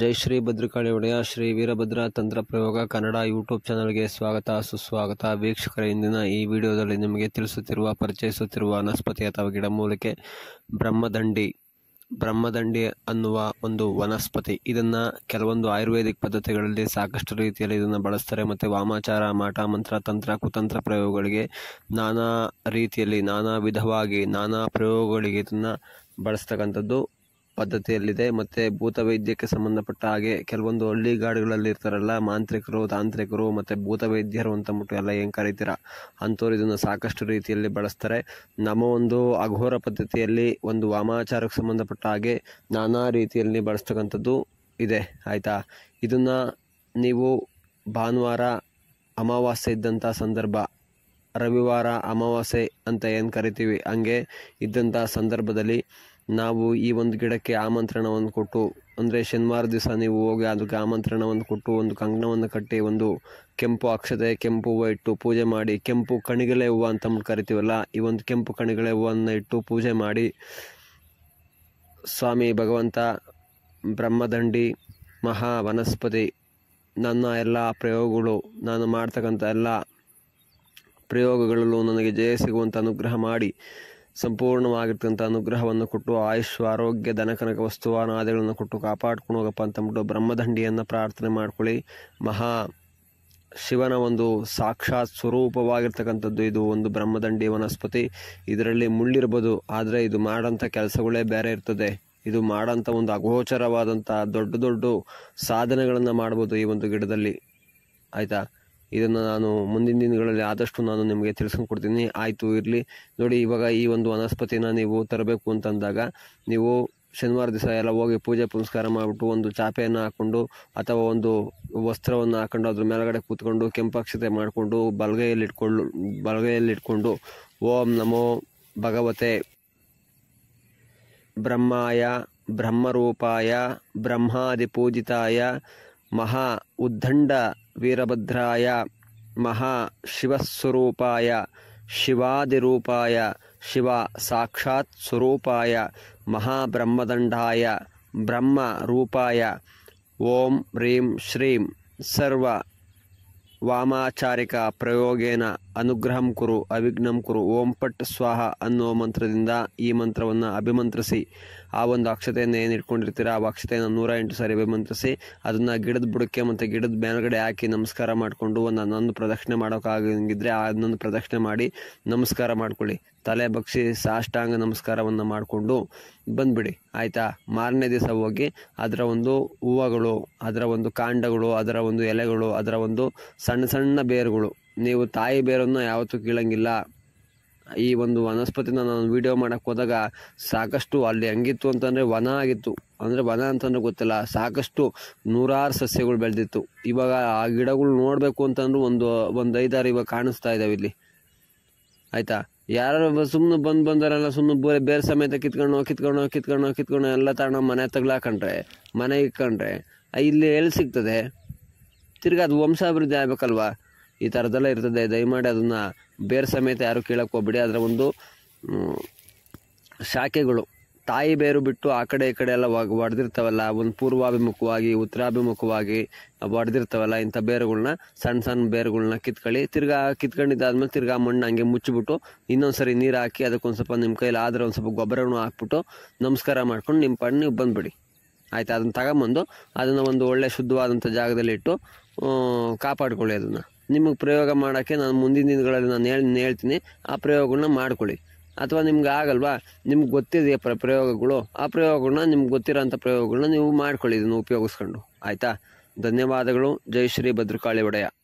ಜೈ ಶ್ರೀ ಭದ್ರಕಾಳಿ ಒಡೆಯ ಶ್ರೀ ವೀರಭದ್ರ ತಂತ್ರ ಪ್ರಯೋಗ ಕನ್ನಡ ಯೂಟ್ಯೂಬ್ ಚಾನಲ್ಗೆ ಸ್ವಾಗತ ಸುಸ್ವಾಗತ ವೀಕ್ಷಕರ ಇಂದಿನ ಈ ವಿಡಿಯೋದಲ್ಲಿ ನಿಮಗೆ ತಿಳಿಸುತ್ತಿರುವ ಪರಿಚಯಿಸುತ್ತಿರುವ ವನಸ್ಪತಿ ಅಥವಾ ಗಿಡಮೂಲಿಕೆ ಬ್ರಹ್ಮದಂಡಿ ಬ್ರಹ್ಮದಂಡಿ ಅನ್ನುವ ಒಂದು ವನಸ್ಪತಿ ಇದನ್ನು ಕೆಲವೊಂದು ಆಯುರ್ವೇದಿಕ್ ಪದ್ಧತಿಗಳಲ್ಲಿ ಸಾಕಷ್ಟು ರೀತಿಯಲ್ಲಿ ಇದನ್ನು ಬಳಸ್ತಾರೆ ಮತ್ತು ವಾಮಾಚಾರ ಮಾಟ ಮಂತ್ರ ತಂತ್ರ ಕುತಂತ್ರ ಪ್ರಯೋಗಗಳಿಗೆ ನಾನಾ ರೀತಿಯಲ್ಲಿ ನಾನಾ ವಿಧವಾಗಿ ನಾನಾ ಪ್ರಯೋಗಗಳಿಗೆ ಇದನ್ನು ಬಳಸ್ತಕ್ಕಂಥದ್ದು ಪದ್ಧತಿಯಲ್ಲಿದೆ ಮತ್ತು ಭೂತ ವೈದ್ಯಕ್ಕೆ ಸಂಬಂಧಪಟ್ಟ ಹಾಗೆ ಕೆಲವೊಂದು ಹಳ್ಳಿ ಗಾಡುಗಳಲ್ಲಿ ಇರ್ತಾರಲ್ಲ ಮಾಂತ್ರಿಕರು ತಾಂತ್ರಿಕರು ಮತ್ತು ಭೂತ ವೈದ್ಯರು ಅಂತ ಮುಟ್ಟು ಎಲ್ಲ ಏನು ಕರೀತೀರಾ ಅಂಥವ್ರು ಇದನ್ನು ಸಾಕಷ್ಟು ರೀತಿಯಲ್ಲಿ ಬಳಸ್ತಾರೆ ನಮ್ಮ ಒಂದು ಅಘೋರ ಪದ್ಧತಿಯಲ್ಲಿ ಒಂದು ವಾಮಾಚಾರಕ್ಕೆ ಸಂಬಂಧಪಟ್ಟ ಹಾಗೆ ನಾನಾ ರೀತಿಯಲ್ಲಿ ಬಳಸ್ತಕ್ಕಂಥದ್ದು ಇದೆ ಆಯಿತಾ ಇದನ್ನು ನೀವು ಭಾನುವಾರ ಅಮಾವಾಸ್ಯೆ ಇದ್ದಂಥ ಸಂದರ್ಭ ರವಿವಾರ ಅಮಾವಾಸ್ಯೆ ಅಂತ ಏನು ಕರಿತೀವಿ ಹಂಗೆ ಇದ್ದಂಥ ಸಂದರ್ಭದಲ್ಲಿ ನಾವು ಈ ಒಂದು ಗಿಡಕ್ಕೆ ಆಮಂತ್ರಣವನ್ನು ಕೊಟ್ಟು ಅಂದರೆ ಶನಿವಾರ ದಿವಸ ನೀವು ಹೋಗಿ ಅದಕ್ಕೆ ಆಮಂತ್ರಣವನ್ನು ಕೊಟ್ಟು ಒಂದು ಕಂಕಣವನ್ನು ಕಟ್ಟಿ ಒಂದು ಕೆಂಪು ಅಕ್ಷತೆ ಕೆಂಪು ಹೂವು ಇಟ್ಟು ಪೂಜೆ ಮಾಡಿ ಕೆಂಪು ಕಣಿಗಳೇ ಹೂವು ಅಂತ ಕರಿತೀವಲ್ಲ ಈ ಒಂದು ಕೆಂಪು ಕಣಿಗಳೇ ಹೂವನ್ನು ಇಟ್ಟು ಪೂಜೆ ಮಾಡಿ ಸ್ವಾಮಿ ಭಗವಂತ ಬ್ರಹ್ಮದಂಡಿ ಮಹಾ ವನಸ್ಪತಿ ನನ್ನ ಎಲ್ಲ ಪ್ರಯೋಗಗಳು ನಾನು ಮಾಡ್ತಕ್ಕಂಥ ಎಲ್ಲ ಪ್ರಯೋಗಗಳಲ್ಲೂ ನನಗೆ ಜಯ ಸಿಗುವಂಥ ಅನುಗ್ರಹ ಮಾಡಿ ಸಂಪೂರ್ಣವಾಗಿರ್ತಕ್ಕಂಥ ಅನುಗ್ರಹವನ್ನು ಕೊಟ್ಟು ಆಯುಷ್ ಆರೋಗ್ಯ ದನಕನಕ ವಸ್ತುವಾನಾದಿಗಳನ್ನು ಕೊಟ್ಟು ಕಾಪಾಡ್ಕೊಂಡು ಹೋಗಪ್ಪ ಅಂತಂದ್ಬಿಟ್ಟು ಬ್ರಹ್ಮದಂಡಿಯನ್ನು ಪ್ರಾರ್ಥನೆ ಮಾಡ್ಕೊಳ್ಳಿ ಮಹಾ ಶಿವನ ಒಂದು ಸಾಕ್ಷಾತ್ ಸ್ವರೂಪವಾಗಿರ್ತಕ್ಕಂಥದ್ದು ಇದು ಒಂದು ಬ್ರಹ್ಮದಂಡಿ ವನಸ್ಪತಿ ಇದರಲ್ಲಿ ಮುಳ್ಳಿರ್ಬೋದು ಆದರೆ ಇದು ಮಾಡೋಂಥ ಕೆಲಸಗಳೇ ಬೇರೆ ಇರ್ತದೆ ಇದು ಮಾಡೋಂಥ ಒಂದು ಅಗೋಚರವಾದಂಥ ದೊಡ್ಡ ದೊಡ್ಡ ಸಾಧನೆಗಳನ್ನು ಮಾಡ್ಬೋದು ಈ ಒಂದು ಗಿಡದಲ್ಲಿ ಆಯಿತಾ ಇದನ್ನು ನಾನು ಮುಂದಿನ ದಿನಗಳಲ್ಲಿ ಆದಷ್ಟು ನಾನು ನಿಮಗೆ ತಿಳ್ಸ್ಕೊಂಡು ಕೊಡ್ತೀನಿ ಆಯಿತು ಇರಲಿ ನೋಡಿ ಇವಾಗ ಈ ಒಂದು ವನಸ್ಪತಿನ ನೀವು ತರಬೇಕು ಅಂತಂದಾಗ ನೀವು ಶನಿವಾರ ದಿವಸ ಎಲ್ಲ ಹೋಗಿ ಪೂಜೆ ಪುನಸ್ಕಾರ ಮಾಡಿಬಿಟ್ಟು ಒಂದು ಚಾಪೆಯನ್ನು ಹಾಕ್ಕೊಂಡು ಅಥವಾ ಒಂದು ವಸ್ತ್ರವನ್ನು ಹಾಕ್ಕೊಂಡು ಅದ್ರ ಮೇಲುಗಡೆ ಕೂತ್ಕೊಂಡು ಕೆಂಪಕ್ಷತೆ ಮಾಡಿಕೊಂಡು ಬಲಗೈಯಲ್ಲಿ ಇಟ್ಕೊಳ್ಳು ಬಲಗೈಯಲ್ಲಿ ಇಟ್ಕೊಂಡು ಓಂ ನಮೋ ಭಗವತೆ ಬ್ರಹ್ಮಾಯ ಬ್ರಹ್ಮರೂಪಾಯ ಬ್ರಹ್ಮಾದಿ ಪೂಜಿತಾಯ महा उद्दण्डवीरभद्राय महाशिवस्वरूपाय शिवादिरूपाय शिवसाक्षात्स्वरूपाय महाब्रह्मदण्डाय ब्रह्मरूपाय ॐ ह्रीं श्रीं सर्ववामाचारिकप्रयोगेन ಅನುಗ್ರಹಂ ಕುರು ಅವಿಘ್ನಂ ಕುರು ಓಂ ಪಟ್ ಸ್ವಾಹ ಅನ್ನೋ ಮಂತ್ರದಿಂದ ಈ ಮಂತ್ರವನ್ನು ಅಭಿಮಂತ್ರಿಸಿ ಆ ಒಂದು ಅಕ್ಷತೆಯನ್ನು ಏನು ಇಟ್ಕೊಂಡಿರ್ತೀರ ಆ ಅಕ್ಷತೆಯನ್ನು ನೂರ ಎಂಟು ಸಾರಿ ಅಭಿಮಂತ್ರಿಸಿ ಅದನ್ನು ಗಿಡದ ಬುಡಕ್ಕೆ ಮತ್ತು ಗಿಡದ ಮೇಲ್ಗಡೆ ಹಾಕಿ ನಮಸ್ಕಾರ ಮಾಡಿಕೊಂಡು ಒಂದು ಹನ್ನೊಂದು ಪ್ರದಕ್ಷಿಣೆ ಮಾಡೋಕ್ಕಾಗಂಗಿದ್ರೆ ಆ ಹನ್ನೊಂದು ಪ್ರದಕ್ಷಿಣೆ ಮಾಡಿ ನಮಸ್ಕಾರ ಮಾಡ್ಕೊಳ್ಳಿ ತಲೆ ಬಗ್ಸಿ ಸಾಷ್ಟಾಂಗ ನಮಸ್ಕಾರವನ್ನು ಮಾಡಿಕೊಂಡು ಬಂದುಬಿಡಿ ಆಯಿತಾ ಮಾರನೇ ದಿವಸ ಹೋಗಿ ಅದರ ಒಂದು ಹೂವುಗಳು ಅದರ ಒಂದು ಕಾಂಡಗಳು ಅದರ ಒಂದು ಎಲೆಗಳು ಅದರ ಒಂದು ಸಣ್ಣ ಸಣ್ಣ ಬೇರುಗಳು ನೀವು ತಾಯಿ ಬೇರನ್ನು ಯಾವತ್ತೂ ಕೀಳಂಗಿಲ್ಲ ಈ ಒಂದು ವನಸ್ಪತಿನ ನಾನು ವೀಡಿಯೋ ಮಾಡೋಕ್ಕೆ ಹೋದಾಗ ಸಾಕಷ್ಟು ಅಲ್ಲಿ ಹಂಗಿತ್ತು ಅಂತಂದರೆ ವನ ಆಗಿತ್ತು ಅಂದರೆ ವನ ಅಂತಂದ್ರೆ ಗೊತ್ತಿಲ್ಲ ಸಾಕಷ್ಟು ನೂರಾರು ಸಸ್ಯಗಳು ಬೆಳೆದಿತ್ತು ಇವಾಗ ಆ ಗಿಡಗಳು ನೋಡಬೇಕು ಅಂತಂದ್ರೂ ಒಂದು ಒಂದು ಐದಾರು ಇವಾಗ ಕಾಣಿಸ್ತಾ ಇದ್ದಾವೆ ಇಲ್ಲಿ ಆಯಿತಾ ಯಾರು ಸುಮ್ಮನೆ ಬಂದು ಬಂದಾರಲ್ಲ ಸುಮ್ಮನೆ ಬೇರೆ ಬೇರೆ ಸಮೇತ ಕಿತ್ಕೊಂಡು ಕಿತ್ಕೊಂಡು ಕಿತ್ಕೊಂಡು ಕಿತ್ಕೊಂಡು ಎಲ್ಲ ತಗೊಂಡು ಮನೆ ತಗ್ಲಾಕಂಡ್ರೆ ಮನೆ ಇಟ್ಕೊಂಡ್ರೆ ಇಲ್ಲಿ ಎಲ್ಲಿ ಸಿಗ್ತದೆ ತಿರ್ಗಿ ಅದು ವಂಶಾಭಿವೃದ್ಧಿ ಆಗಬೇಕಲ್ವಾ ಈ ಥರದ್ದೆಲ್ಲ ಇರ್ತದೆ ದಯಮಾಡಿ ಅದನ್ನು ಬೇರೆ ಸಮೇತ ಯಾರು ಕೇಳಕ್ಕೆ ಹೋಗ್ಬಿಡಿ ಅದರ ಒಂದು ಶಾಖೆಗಳು ತಾಯಿ ಬೇರು ಬಿಟ್ಟು ಆ ಕಡೆ ಈ ಕಡೆ ಎಲ್ಲ ಒಡೆದಿರ್ತಾವಲ್ಲ ಒಂದು ಪೂರ್ವಾಭಿಮುಖವಾಗಿ ಉತ್ತರಾಭಿಮುಖವಾಗಿ ಒಡೆದಿರ್ತಾವಲ್ಲ ಇಂಥ ಬೇರುಗಳನ್ನ ಸಣ್ಣ ಸಣ್ಣ ಬೇರುಗಳನ್ನ ಕಿತ್ಕೊಳ್ಳಿ ತಿರ್ಗಾ ಕಿತ್ಕೊಂಡಿದ್ದಾದ್ಮೇಲೆ ತಿರ್ಗಾ ಮಣ್ಣು ಹಂಗೆ ಮುಚ್ಚಿಬಿಟ್ಟು ಇನ್ನೊಂದು ಸರಿ ನೀರು ಹಾಕಿ ಅದಕ್ಕೊಂದು ಸ್ವಲ್ಪ ನಿಮ್ಮ ಕೈಲಿ ಆದರೆ ಒಂದು ಸ್ವಲ್ಪ ಗೊಬ್ಬರನೂ ಹಾಕ್ಬಿಟ್ಟು ನಮಸ್ಕಾರ ಮಾಡ್ಕೊಂಡು ನಿಮ್ಮ ಪಣ್ಣು ನೀವು ಬಂದುಬಿಡಿ ಆಯಿತು ಅದನ್ನು ತಗೊಂಬಂದು ಅದನ್ನು ಒಂದು ಒಳ್ಳೆಯ ಶುದ್ಧವಾದಂಥ ಜಾಗದಲ್ಲಿ ಇಟ್ಟು ಕಾಪಾಡಿಕೊಳ್ಳಿ ಅದನ್ನು ನಿಮಗೆ ಪ್ರಯೋಗ ಮಾಡೋಕ್ಕೆ ನಾನು ಮುಂದಿನ ದಿನಗಳಲ್ಲಿ ನಾನು ಹೇಳಿ ಹೇಳ್ತೀನಿ ಆ ಪ್ರಯೋಗಗಳನ್ನ ಮಾಡ್ಕೊಳ್ಳಿ ಅಥವಾ ನಿಮ್ಗೆ ಆಗಲ್ವಾ ನಿಮ್ಗೆ ಗೊತ್ತಿದೆಯಾ ಪ್ರ ಪ್ರಯೋಗಗಳು ಆ ಪ್ರಯೋಗಗಳನ್ನ ನಿಮ್ಗೆ ಗೊತ್ತಿರೋಂಥ ಪ್ರಯೋಗಗಳನ್ನ ನೀವು ಮಾಡ್ಕೊಳ್ಳಿ ಇದನ್ನು ಉಪಯೋಗಿಸ್ಕೊಂಡು ಆಯಿತಾ ಧನ್ಯವಾದಗಳು ಜೈ ಶ್ರೀ ಭದ್ರಕಾಳಿ ಒಡೆಯ